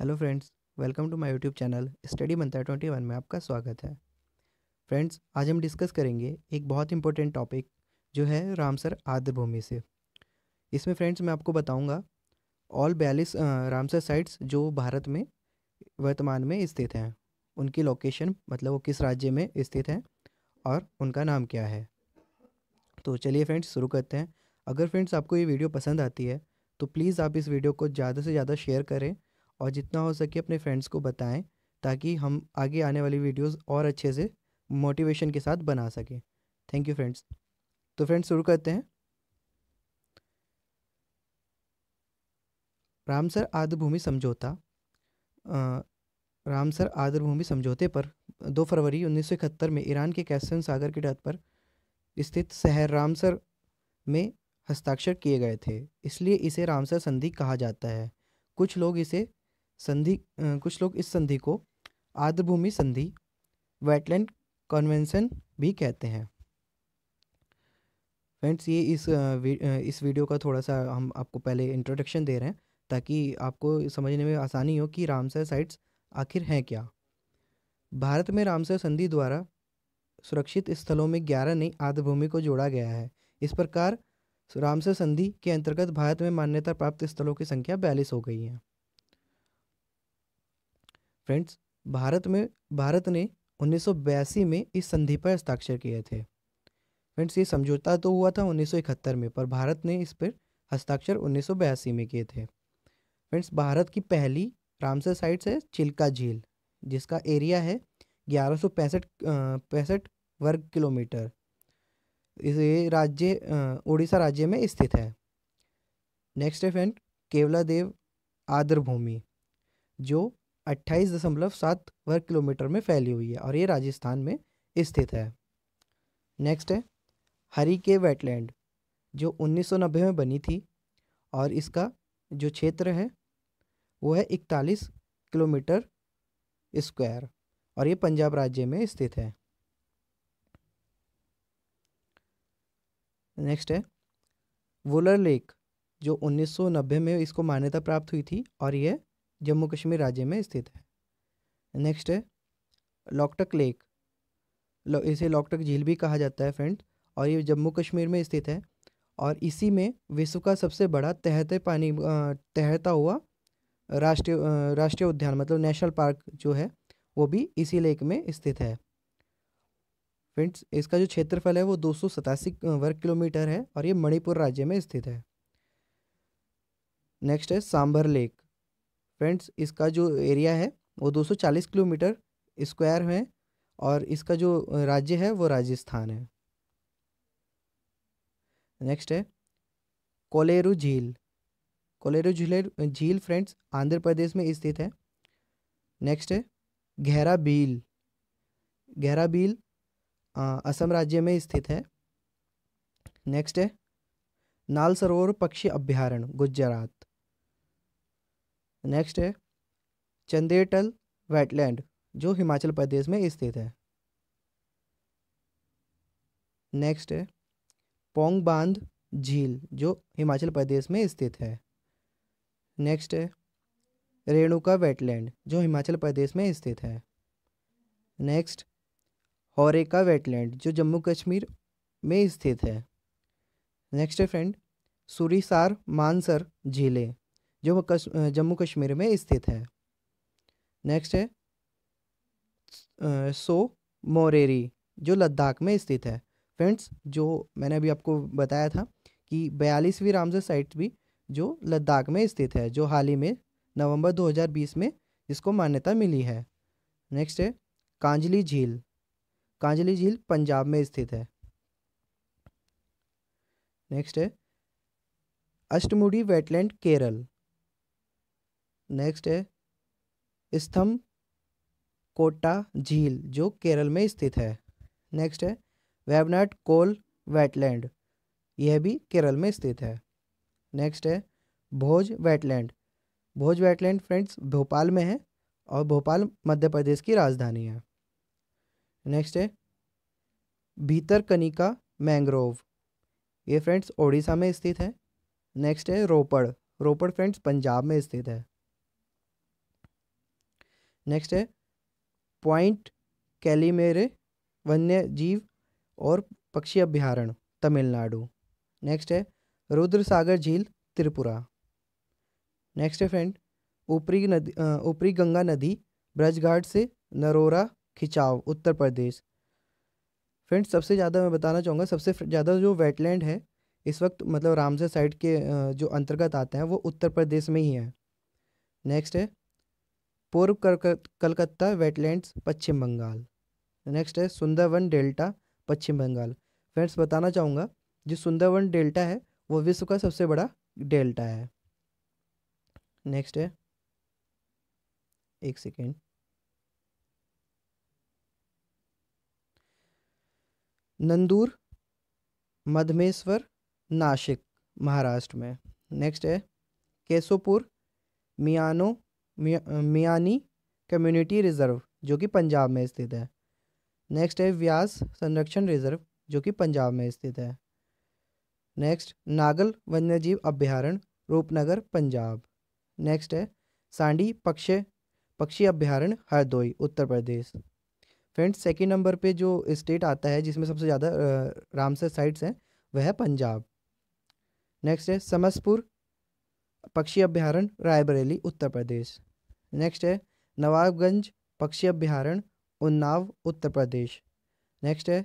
hello friends welcome to my YouTube channel study मंथा twenty one में आपका स्वागत है फ्रेंड्स आज हम डिस्कस करेंगे एक बहुत इंपॉर्टेंट टॉपिक जो है रामसर आर्द्रभूमि से इसमें फ्रेंड्स मैं आपको बताऊंगा ऑल बयालीस रामसर साइट्स जो भारत में वर्तमान में स्थित हैं उनकी लोकेशन मतलब वो किस राज्य में स्थित हैं और उनका नाम क्या है तो चलिए फ्रेंड्स शुरू करते हैं अगर फ्रेंड्स आपको ये वीडियो पसंद आती है तो प्लीज़ आप इस वीडियो को ज़्यादा से ज़्यादा शेयर करें और जितना हो सके अपने फ्रेंड्स को बताएं ताकि हम आगे आने वाली वीडियोस और अच्छे से मोटिवेशन के साथ बना सकें थैंक यू फ्रेंड्स तो फ्रेंड्स शुरू करते हैं रामसर आदिभूमि समझौता रामसर आदिभूमि समझौते पर दो फरवरी उन्नीस में ईरान के कैसन सागर के तट पर स्थित शहर रामसर में हस्ताक्षर किए गए थे इसलिए इसे रामसर संधि कहा जाता है कुछ लोग इसे संधि कुछ लोग इस संधि को आर्द्रभूमि संधि वेटलैंड कन्वेंशन भी कहते हैं फ्रेंड्स ये इस इस वीडियो का थोड़ा सा हम आपको पहले इंट्रोडक्शन दे रहे हैं ताकि आपको समझने में आसानी हो कि रामसर साइट्स आखिर हैं क्या भारत में रामसर संधि द्वारा सुरक्षित स्थलों में ग्यारह नई आर्द्रभूमि को जोड़ा गया है इस प्रकार रामसर संधि के अंतर्गत भारत में मान्यता प्राप्त स्थलों की संख्या बयालीस हो गई है फ्रेंड्स भारत में भारत ने उन्नीस में इस संधि पर हस्ताक्षर किए थे फ्रेंड्स ये समझौता तो हुआ था 1971 में पर भारत ने इस पर हस्ताक्षर उन्नीस में किए थे फ्रेंड्स भारत की पहली रामसर साइट है चिल्का झील जिसका एरिया है ग्यारह सौ पैंसठ पैंसठ वर्ग किलोमीटर इस राज्य उड़ीसा राज्य में स्थित है नेक्स्ट है फ्रेंड केवला देव आदर भूमि जो अट्ठाईस दशमलव सात वर्ग किलोमीटर में फैली हुई है और ये राजस्थान में स्थित है नेक्स्ट है हरी के वेटलैंड जो 1990 में बनी थी और इसका जो क्षेत्र है वो है इकतालीस किलोमीटर स्क्वायर और ये पंजाब राज्य में स्थित है नेक्स्ट है वुलर लेक जो 1990 में इसको मान्यता प्राप्त हुई थी और यह जम्मू कश्मीर राज्य में स्थित है नेक्स्ट है लॉकटक लेक लो, इसे लॉकटक झील भी कहा जाता है फ्रेंड और ये जम्मू कश्मीर में स्थित है और इसी में विश्व का सबसे बड़ा तहते पानी तैरता हुआ राष्ट्रीय राष्ट्रीय उद्यान मतलब नेशनल पार्क जो है वो भी इसी लेक में स्थित है फ्रेंड्स इसका जो क्षेत्रफल है वो दो वर्ग किलोमीटर है और ये मणिपुर राज्य में स्थित है नेक्स्ट है सांभर लेक फ्रेंड्स इसका जो एरिया है वो 240 किलोमीटर स्क्वायर है और इसका जो राज्य है वो राजस्थान है नेक्स्ट है कोलेरू झील कोलेरू झील झील फ्रेंड्स आंध्र प्रदेश में स्थित है नेक्स्ट है गहरा बील गहरा बील असम राज्य में स्थित है नेक्स्ट है नाल सरोवर पक्षी अभ्यारण्य गुजरात नेक्स्ट है चंदेटल वेटलैंड जो हिमाचल प्रदेश में स्थित है नेक्स्ट है पोंग बांध झील जो हिमाचल प्रदेश में स्थित है नेक्स्ट है रेणुका वेटलैंड जो हिमाचल प्रदेश में स्थित है नेक्स्ट हॉरेका वेटलैंड जो जम्मू कश्मीर में स्थित है नेक्स्ट है फ्रेंड सुरीसार मानसर झीलें जो कश, जम्मू कश्मीर में स्थित है नेक्स्ट है सो मोरेरी जो लद्दाख में स्थित है फ्रेंड्स जो मैंने अभी आपको बताया था कि बयालीसवीं रामसर साइट भी जो लद्दाख में स्थित है जो हाल ही में नवंबर 2020 में जिसको मान्यता मिली है नेक्स्ट है कांजली झील कांजली झील पंजाब में स्थित है नेक्स्ट है अष्टमुडी वेटलैंड केरल नेक्स्ट है स्थम कोटा झील जो केरल में स्थित है नेक्स्ट है वेबनाट कोल वेटलैंड यह भी केरल में स्थित है नेक्स्ट है Bhoj wetland Bhoj wetland friends Bhopal में है और भोपाल मध्य प्रदेश की राजधानी है नेक्स्ट है भीतर कनिका मैंग्रोव ये फ्रेंड्स ओडिशा में स्थित है नेक्स्ट है रोपड़ रोपड़ फ्रेंड्स पंजाब में स्थित है नेक्स्ट है पॉइंट कैलीमेरे वन्य जीव और पक्षी अभ्यारण्य तमिलनाडु नेक्स्ट है रुद्र सागर झील त्रिपुरा नेक्स्ट है फ्रेंड ऊपरी नदी ऊपरी गंगा नदी ब्रजघाट से नरोरा खिंचाव उत्तर प्रदेश फ्रेंड्स सबसे ज़्यादा मैं बताना चाहूँगा सबसे ज़्यादा जो वेटलैंड है इस वक्त मतलब रामसर साइड के जो अंतर्गत आते हैं वो उत्तर प्रदेश में ही है नेक्स्ट है पूर्व कलकत्ता वेटलैंड्स पश्चिम बंगाल नेक्स्ट है सुंदरवन डेल्टा पश्चिम बंगाल फ्रेंड्स बताना चाहूँगा जो सुंदरवन डेल्टा है वो विश्व का सबसे बड़ा डेल्टा है नेक्स्ट है एक सेकेंड नंदूर मधमेश्वर नासिक महाराष्ट्र में नेक्स्ट है केसोपुर मियानो मियानी कम्युनिटी रिजर्व जो कि पंजाब में स्थित है नेक्स्ट है व्यास संरक्षण रिजर्व जो कि पंजाब में स्थित है नेक्स्ट नागल वन्यजीव अभ्यारण्य रूपनगर पंजाब नेक्स्ट है सांडी पक्ष पक्षी अभ्यारण्य Hardoi Uttar Pradesh friends second number पे जो स्टेट आता है जिसमें सबसे ज़्यादा रामसर साइट्स हैं वह है पंजाब नेक्स्ट है समसपुर पक्षी अभ्यारण्य रायबरेली उत्तर प्रदेश नेक्स्ट है नवाबगंज पक्षी अभ्यारण उन्नाव उत्तर प्रदेश नेक्स्ट है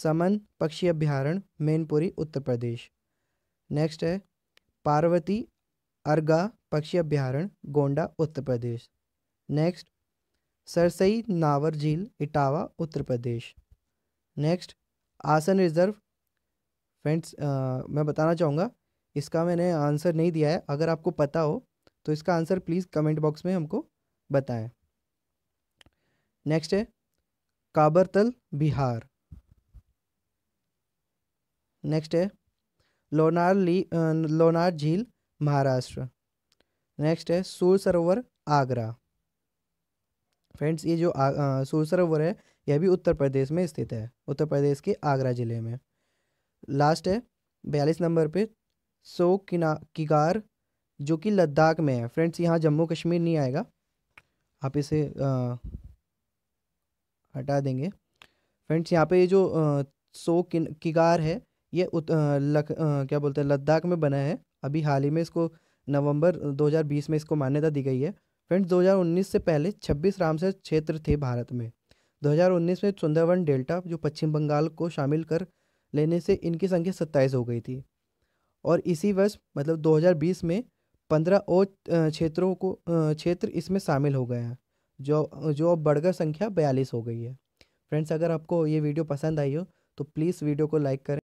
समन पक्षी अभ्यारण मैनपुरी उत्तर प्रदेश नेक्स्ट है पार्वती अर्गा पक्षी अभ्यारण गोंडा उत्तर प्रदेश नेक्स्ट सरसई नावर झील Etawah Uttar Pradesh next Asan reserve friends मैं बताना चाहूँगा इसका मैंने आंसर नहीं दिया है अगर आपको पता हो तो इसका आंसर प्लीज़ कमेंट बॉक्स में हमको बताएं नेक्स्ट है काबरतल बिहार नेक्स्ट है लोनार ली लोनार झील महाराष्ट्र नेक्स्ट है सूर सरोवर आगरा फ्रेंड्स ये जो सूर सरोवर है यह भी उत्तर प्रदेश में स्थित है उत्तर प्रदेश के आगरा ज़िले में लास्ट है बयालीस नंबर पे सो किना किगार जो कि लद्दाख में है फ्रेंड्स यहाँ जम्मू कश्मीर नहीं आएगा आप इसे आ, हटा देंगे फ्रेंड्स यहाँ पे ये जो आ, सो किन किगार है ये उत, आ, लक, आ, क्या बोलते हैं लद्दाख में बना है अभी हाल ही में इसको नवंबर 2020 में इसको मान्यता दी गई है फ्रेंड्स 2019 से पहले 26 रामसर क्षेत्र थे भारत में 2019 में सुंदरवन डेल्टा जो पश्चिम बंगाल को शामिल कर लेने से इनकी संख्या सत्ताईस हो गई थी और इसी वर्ष मतलब 2020 में पंद्रह और क्षेत्रों को क्षेत्र इसमें शामिल हो गए हैं जो जो अब बढ़कर संख्या बयालीस हो गई है फ्रेंड्स अगर आपको ये वीडियो पसंद आई हो तो प्लीज़ वीडियो को लाइक करें